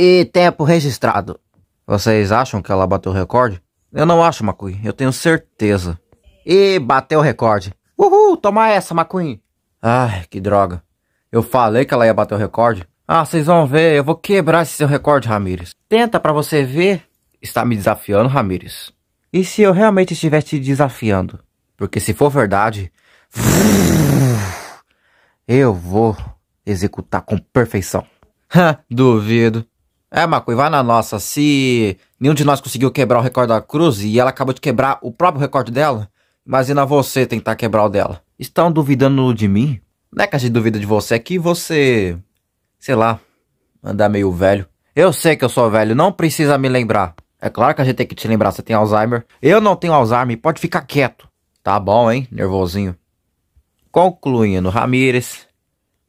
E tempo registrado. Vocês acham que ela bateu o recorde? Eu não acho, McQueen. Eu tenho certeza. E bateu o recorde. Uhul, toma essa, McQueen. Ai, que droga. Eu falei que ela ia bater o recorde. Ah, vocês vão ver. Eu vou quebrar esse seu recorde, Ramires. Tenta para você ver. Está me desafiando, Ramires. E se eu realmente estiver te desafiando? Porque se for verdade, eu vou executar com perfeição. duvido. É, Marco, e vai na nossa. Se nenhum de nós conseguiu quebrar o recorde da Cruz e ela acabou de quebrar o próprio recorde dela, imagina você tentar quebrar o dela. Estão duvidando de mim? Não é que a gente duvida de você, é que você. sei lá, andar meio velho. Eu sei que eu sou velho, não precisa me lembrar. É claro que a gente tem que te lembrar, você tem Alzheimer. Eu não tenho Alzheimer, pode ficar quieto. Tá bom, hein, nervosinho. Concluindo, Ramírez,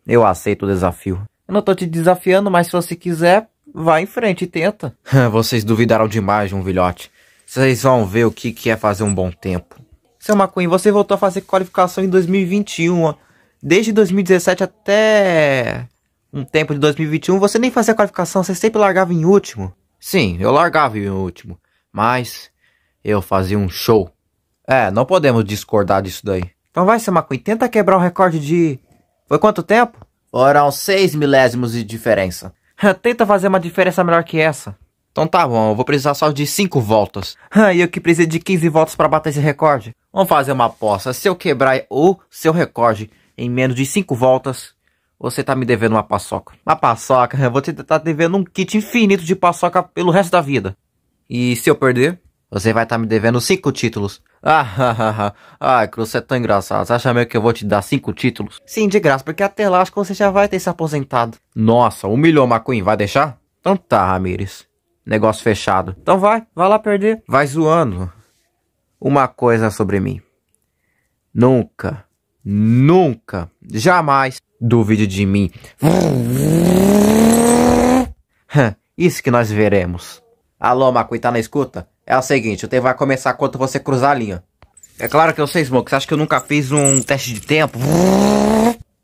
eu aceito o desafio. Eu não tô te desafiando, mas se você quiser, Vá em frente e tenta. Vocês duvidaram demais de um vilhote. Vocês vão ver o que, que é fazer um bom tempo. Seu McQueen, você voltou a fazer qualificação em 2021. Desde 2017 até um tempo de 2021, você nem fazia qualificação, você sempre largava em último. Sim, eu largava em último, mas eu fazia um show. É, não podemos discordar disso daí. Então vai, seu McQueen, tenta quebrar o recorde de... Foi quanto tempo? Foram seis milésimos de diferença. Tenta fazer uma diferença melhor que essa. Então tá bom, eu vou precisar só de 5 voltas. Ah, e eu que preciso de 15 voltas para bater esse recorde. Vamos fazer uma aposta. Se eu quebrar o seu recorde em menos de 5 voltas, você tá me devendo uma paçoca. Uma paçoca? Eu vou te tá devendo um kit infinito de paçoca pelo resto da vida. E se eu perder? Você vai estar tá me devendo cinco títulos. Ah, ah, ah, ah. Ai, Cruz, você é tão engraçado. Você acha mesmo que eu vou te dar cinco títulos? Sim, de graça, porque até lá acho que você já vai ter se aposentado. Nossa, um milhão, McQueen, vai deixar? Então tá, Ramires. Negócio fechado. Então vai, vai lá perder. Vai zoando. Uma coisa sobre mim. Nunca, nunca, jamais duvide de mim. Isso que nós veremos. Alô, McQueen, tá na escuta? é o seguinte: o tempo vai começar quando você cruzar a linha. É claro que eu sei, Smoke. Você acha que eu nunca fiz um teste de tempo?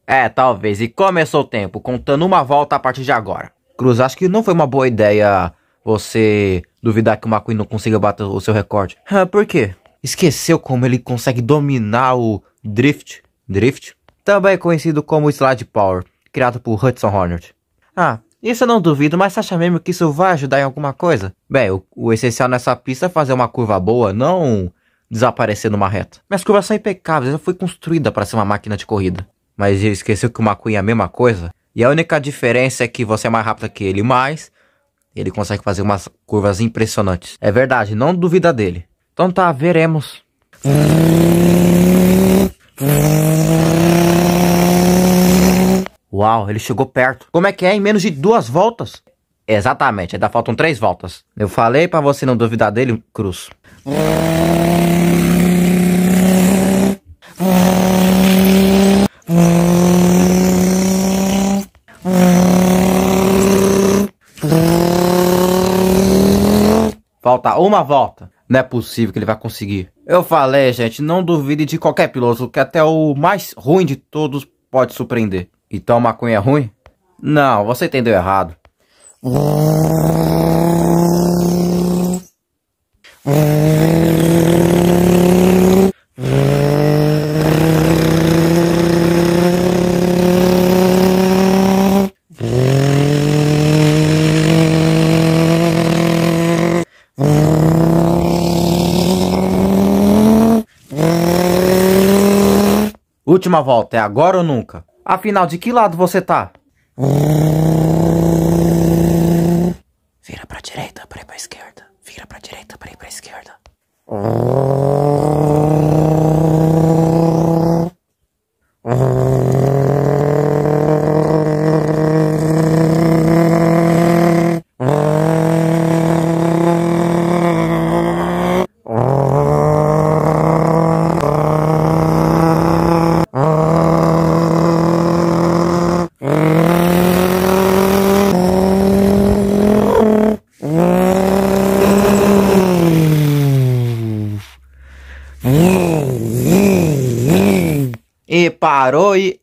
É, talvez. E começou o tempo, contando uma volta a partir de agora. Cruz, acho que não foi uma boa ideia você duvidar que o McQueen não consiga bater o seu recorde. Ah, por quê? Esqueceu como ele consegue dominar o Drift. Drift? Também conhecido como Slide Power, criado por Hudson Hornet. Ah, isso eu não duvido, mas você acha mesmo que isso vai ajudar em alguma coisa? Bem, o, o essencial nessa pista é fazer uma curva boa, não desaparecer numa reta. Minhas curvas são impecáveis, ela foi construída para ser uma máquina de corrida. Mas ele esqueceu que o Macuinha é a mesma coisa. E a única diferença é que você é mais rápido que ele, mas ele consegue fazer umas curvas impressionantes. É verdade, não duvida dele. Então tá, veremos. Uau, ele chegou perto. Como é que é? Em menos de duas voltas? Exatamente, ainda faltam três voltas. Eu falei para você não duvidar dele, Cruz. Falta uma volta. Não é possível que ele vai conseguir. Eu falei, gente, não duvide de qualquer piloto, que até o mais ruim de todos pode surpreender. Então maconha é ruim? Não, você entendeu errado. Última volta, é agora ou nunca? Afinal, de que lado você tá? parou e.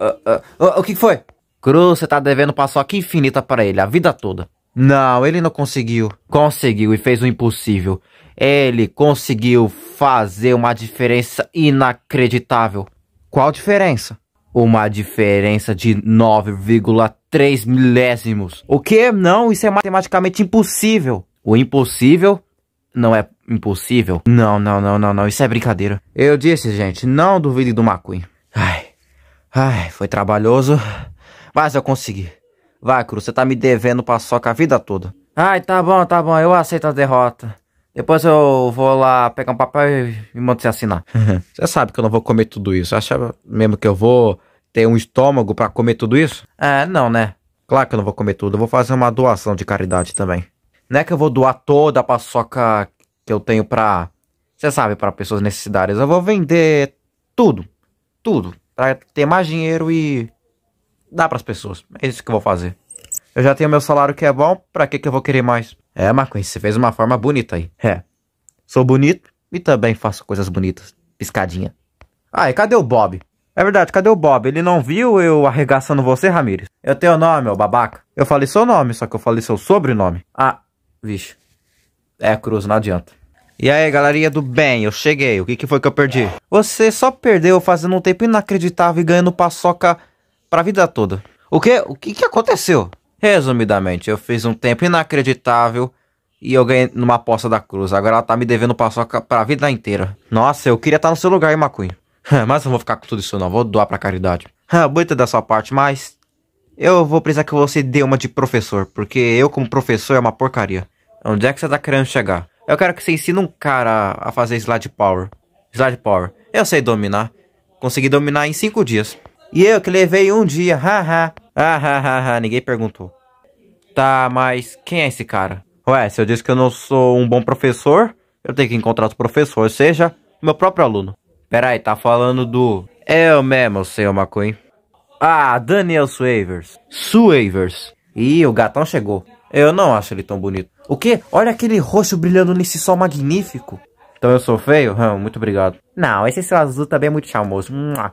Uh, uh, uh, o que foi? Cruz, você tá devendo paçoca infinita para ele a vida toda. Não, ele não conseguiu. Conseguiu e fez o impossível. Ele conseguiu fazer uma diferença inacreditável. Qual diferença? Uma diferença de 9,3 milésimos. O que? Não, isso é matematicamente impossível. O impossível não é impossível. Não, não, não, não, não. Isso é brincadeira. Eu disse, gente, não duvide do McQueen. Ai. Ai, foi trabalhoso. Mas eu consegui. Vai, Cruz, você tá me devendo paçoca a vida toda. Ai, tá bom, tá bom. Eu aceito a derrota. Depois eu vou lá pegar um papel e, me mando você assinar. você sabe que eu não vou comer tudo isso. Acha mesmo que eu vou ter um estômago para comer tudo isso? É, não, né? Claro que eu não vou comer tudo. Eu vou fazer uma doação de caridade também. Não é que eu vou doar toda a paçoca que eu tenho para, você sabe, para pessoas necessitadas. Eu vou vender tudo, tudo, para ter mais dinheiro e dar para as pessoas. É isso que eu vou fazer. Eu já tenho meu salário que é bom, para que que eu vou querer mais? É, Marquinhos, você fez uma forma bonita aí. É. Sou bonito e também faço coisas bonitas. Piscadinha. Ah, e cadê o Bob? É verdade, cadê o Bob? Ele não viu eu arregaçando você, Ramires? Eu tenho nome, ô babaca. Eu falei seu nome, só que eu falei seu sobrenome. Ah, vixe. É cruz, não adianta. E aí, galerinha do bem, eu cheguei. O que, que foi que eu perdi? Você só perdeu fazendo um tempo inacreditável e ganhando paçoca pra vida toda. O que? O que, que aconteceu? Resumidamente, eu fiz um tempo inacreditável e eu ganhei numa aposta da cruz. Agora ela tá me devendo paçoca pra vida inteira. Nossa, eu queria estar tá no seu lugar, hein, McQueen? mas não vou ficar com tudo isso não, vou doar pra caridade. Muito ah, da sua parte, mas... Eu vou precisar que você dê uma de professor, porque eu como professor é uma porcaria. Onde é que você tá querendo chegar? Eu quero que você ensine um cara a fazer slide power. Slide power. Eu sei dominar. Consegui dominar em cinco dias. E eu que levei um dia, haha. Ah, ha, ha, ha. Ninguém perguntou. Tá, mas quem é esse cara? Ué, se eu disse que eu não sou um bom professor, eu tenho que encontrar outro professor, ou seja, meu próprio aluno. Peraí, tá falando do. Eu mesmo, seu McQueen. Ah, Daniel Suavers. Suavers. Ih, o gatão chegou. Eu não acho ele tão bonito. O quê? Olha aquele roxo brilhando nesse sol magnífico. Então eu sou feio? Hum, muito obrigado. Não, esse seu azul também é muito charmoso. Ah.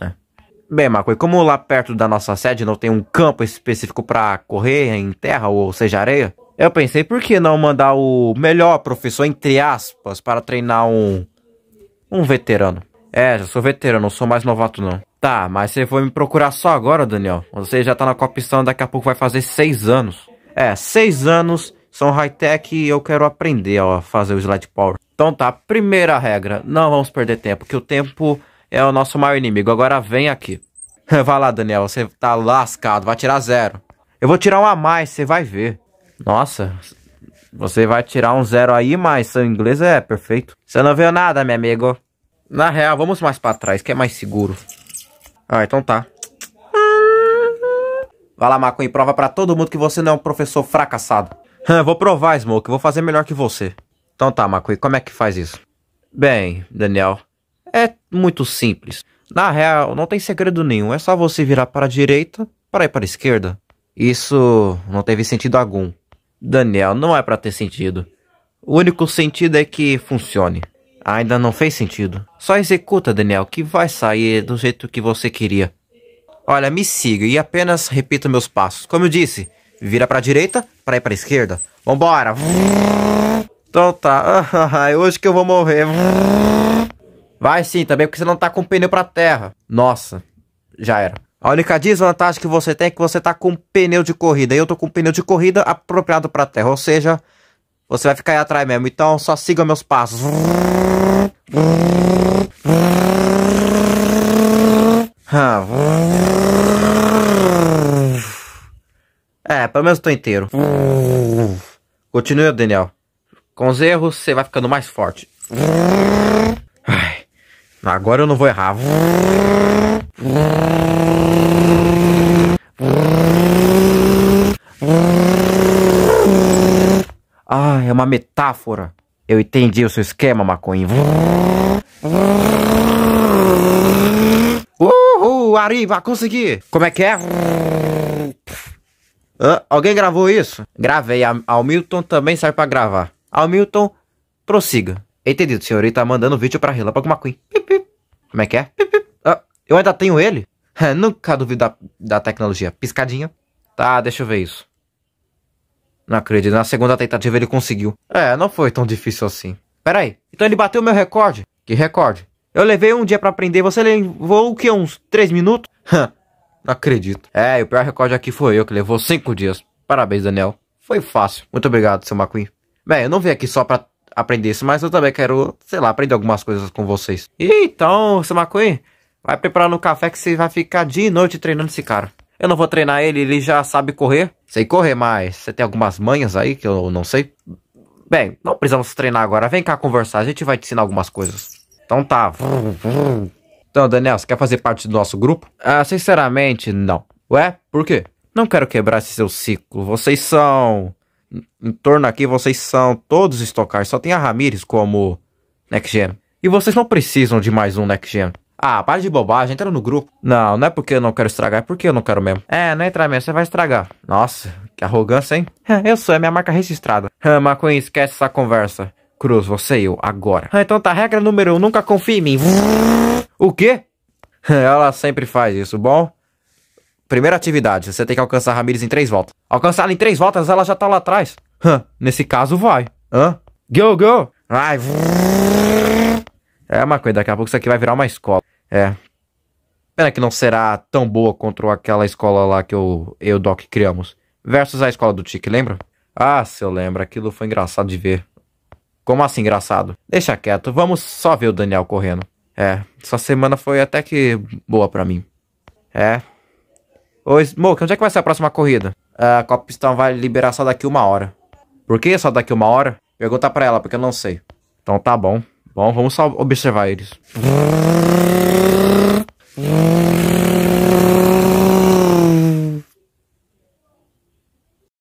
É. Bem, Marco, como lá perto da nossa sede não tem um campo específico para correr em terra ou seja areia, eu pensei por que não mandar o melhor professor, entre aspas, para treinar um. um veterano. É, já sou veterano, não sou mais novato não. Tá, mas você foi me procurar só agora, Daniel. Você já tá na Copistão, daqui a pouco vai fazer seis anos. É, seis anos são high-tech e eu quero aprender a fazer o slide power. Então tá, primeira regra, não vamos perder tempo, que o tempo é o nosso maior inimigo. Agora vem aqui. vai lá, Daniel, você tá lascado, vai tirar zero. Eu vou tirar um a mais, você vai ver. Nossa, você vai tirar um zero aí, mas seu inglês é perfeito. Você não viu nada, meu amigo. Na real, vamos mais para trás, que é mais seguro. Ah, então tá. Vai lá, Maconha, e prova para todo mundo que você não é um professor fracassado. vou provar, Smoke, vou fazer melhor que você. Então tá, Maconha, como é que faz isso? Bem, Daniel, é muito simples. Na real, não tem segredo nenhum, é só você virar para a direita para ir para a esquerda. Isso não teve sentido algum. Daniel, não é para ter sentido. O único sentido é que funcione. Ainda não fez sentido. Só executa, Daniel, que vai sair do jeito que você queria. Olha, me siga e apenas repita meus passos. Como eu disse, vira pra direita pra ir pra esquerda. Vambora! Então tá, é hoje que eu vou morrer. Vai sim, também porque você não tá com o pneu pra terra. Nossa, já era. A única desvantagem que você tem é que você tá com pneu de corrida. E eu tô com pneu de corrida apropriado pra terra, ou seja, você vai ficar aí atrás mesmo. Então só siga meus passos. É, pelo menos tô inteiro. Continua, Daniel. Com os erros, você vai ficando mais forte. agora eu não vou errar. metáfora. Eu entendi o seu esquema, maconha. Uhul, Ariba, consegui! Como é que é? alguém gravou isso? Gravei. Almilton também serve para gravar. Almilton, prossiga. Entendido, senhorita tá mandando vídeo pra Relâmpago McQueen. Pip, pip. Como é que é? Pip, eu ainda tenho ele? Nunca duvido da, da tecnologia. Piscadinha. Tá, deixa eu ver isso. Não acredito, na segunda tentativa ele conseguiu. É, não foi tão difícil assim. Pera aí, então ele bateu meu recorde? Que recorde? Eu levei um dia para aprender, você levou o que, uns 3 minutos? não acredito. É, e o pior recorde aqui foi eu, que levou 5 dias. Parabéns, Daniel. Foi fácil. Muito obrigado, seu McQueen. Bem, eu não vim aqui só pra aprender isso, mas eu também quero, sei lá, aprender algumas coisas com vocês. E então, seu McQueen, vai preparando o um café que você vai ficar dia e noite treinando esse cara. Eu não vou treinar ele, ele já sabe correr. Sei correr, mas você tem algumas manhas aí que eu não sei? Bem, não precisamos treinar agora. Vem cá conversar, a gente vai te ensinar algumas coisas. Então tá. Então, Daniel, você quer fazer parte do nosso grupo? Ah, sinceramente, não. Ué, por quê? Não quero quebrar esse seu ciclo. Vocês são. Em torno aqui, vocês são todos estocar. Só tem a Ramires como Next Gen. E vocês não precisam de mais um Next Gen. Ah, para de bobagem, entra no grupo. Não, não é porque eu não quero estragar, é porque eu não quero mesmo. É, não entra mesmo, você vai estragar. Nossa, que arrogância, hein? eu sou, é minha marca registrada. Ah, Maconha, esquece essa conversa. Cruz, você e eu, agora. Ah, então tá, regra número um, nunca confie em mim. O quê? Ela sempre faz isso, bom? Primeira atividade, você tem que alcançar Ramirez em três voltas. Alcançar em três voltas, ela já tá lá atrás. Hã, nesse caso, vai. Hã? Go, go! Vai! É uma coisa, daqui a pouco isso aqui vai virar uma escola. É. Pena que não será tão boa contra aquela escola lá que eu, eu e o Doc criamos. Versus a escola do Tic, lembra? Ah, se eu lembro, aquilo foi engraçado de ver. Como assim engraçado? Deixa quieto, vamos só ver o Daniel correndo. É, essa semana foi até que boa para mim. É. Ô, Smoke, onde é que vai ser a próxima corrida? A Copistão vai liberar só daqui uma hora. Por que só daqui uma hora? Pergunta pra ela, porque eu não sei. Então tá bom. Bom, vamos observar eles.